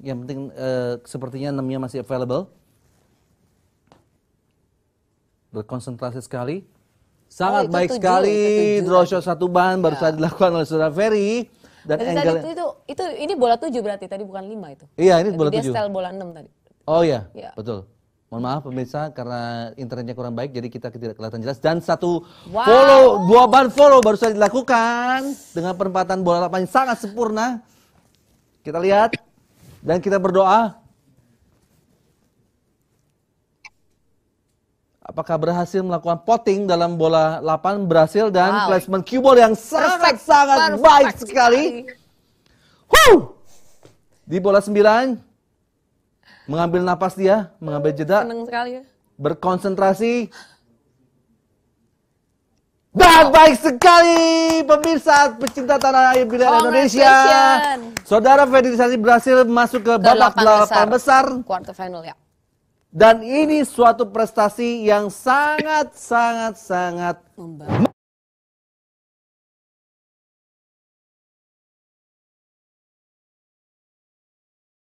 Yang penting eh, sepertinya enamnya masih available. Berkonsentrasi sekali. Sangat oh, baik tujuh, sekali. shot satu ban baru ya. saja dilakukan oleh saudara Ferry. Dan tadi angle tadi itu, itu, itu ini bola tujuh berarti tadi bukan lima itu. Iya ini bola tujuh. Dia style bola enam tadi. Oh iya, ya. betul. Mohon maaf pemirsa karena internetnya kurang baik jadi kita tidak kelihatan jelas dan satu wow. follow dua ban follow baru saja dilakukan dengan perempatan bola lapangan sangat sempurna. Kita lihat. Dan kita berdoa. Apakah berhasil melakukan potting dalam bola 8 berhasil dan wow. placement cue ball yang sangat-sangat baik sekali. Huh! Di bola 9 mengambil napas dia, mengambil jeda. sekali ya. Berkonsentrasi. Dan wow. baik sekali pemirsa pecinta tanah air bila Indonesia. Saudara Ferdirisasi berhasil masuk ke, babak delapan besar. Quarter final ya. Dan ini suatu prestasi yang sangat sangat sangat